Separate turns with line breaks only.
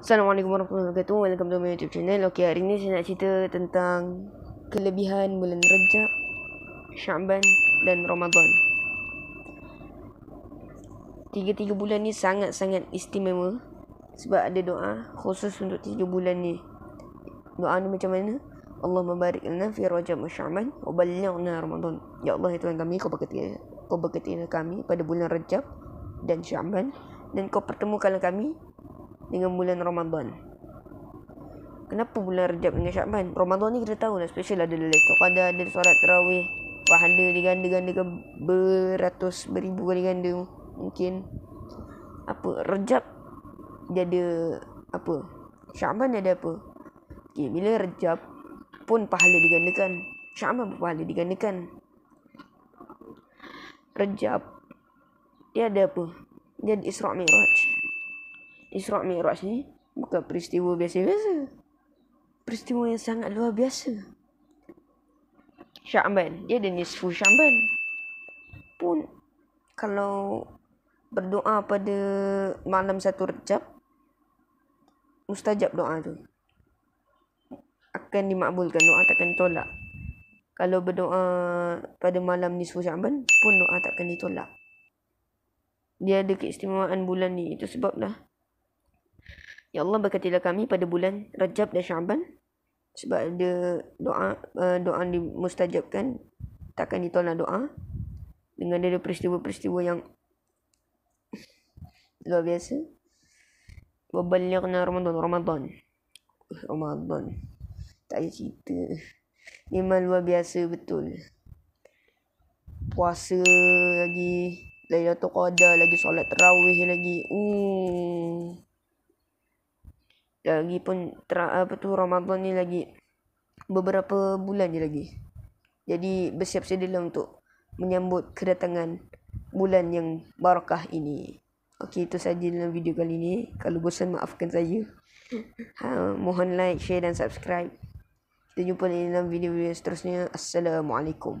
Assalamualaikum warahmatullahi wabarakatuh Welcome to my youtube channel Ok hari ni saya nak cerita tentang Kelebihan bulan Rejab Syamban dan Ramadan Tiga-tiga bulan ni sangat-sangat istimewa Sebab ada doa khusus untuk tiga bulan ni Doa ni macam mana? Allah mabarik lana fi rajab wa syaban Wa balli'na Ramadan Ya Allah ya Tuhan kami Kau berkatilah kau berkati kami pada bulan Rejab dan Syamban Dan kau pertemukanlah kami dengan bulan Ramadan. Kenapa bulan Rajab dengan Syakban? Ramadan ni kita tahu lah. Special ada lelek. Kau ada ada solat terawih. Pahala diganda-gandakan beratus beribu kali ganda. Mungkin. Apa? Rajab. Dia ada. Apa? Syakban dia ada apa? Okay. Bila Rajab pun pahala digandakan. Syakban pun pahala digandakan. Rajab. Dia ada apa? Dia ada Isra' Mi'raj. Isra Mi'raj ni bukan peristiwa biasa-biasa. Peristiwa yang sangat luar biasa. Syamban. Dia ada nisfu Syamban. Pun kalau berdoa pada malam satu rejab, mustajab doa tu. Akan dimakbulkan doa takkan tolak. Kalau berdoa pada malam ni suhu syaban, pun doa takkan ditolak. Dia ada keistimewaan bulan ni. Itu sebablah. Ya Allah berkatilah kami pada bulan Rajab dan Syaban sebab ada doa uh, doa dimustajabkan takkan ditolak doa dengan ada peristiwa-peristiwa yang luar biasa. Wa balighna Ramadan Ramadan. Eh, Ramadan. Tak ada cerita. Memang luar biasa betul. Puasa lagi. Lailatul Qadar lagi. Solat tarawih lagi. Hmm lagi pun apa tu Ramadan ni lagi beberapa bulan je lagi. Jadi bersiap sedialah untuk menyambut kedatangan bulan yang barakah ini. Okey itu saja dalam video kali ini. Kalau bosan maafkan saya. Ha, mohon like, share dan subscribe. Kita jumpa lagi dalam video-video seterusnya. Assalamualaikum.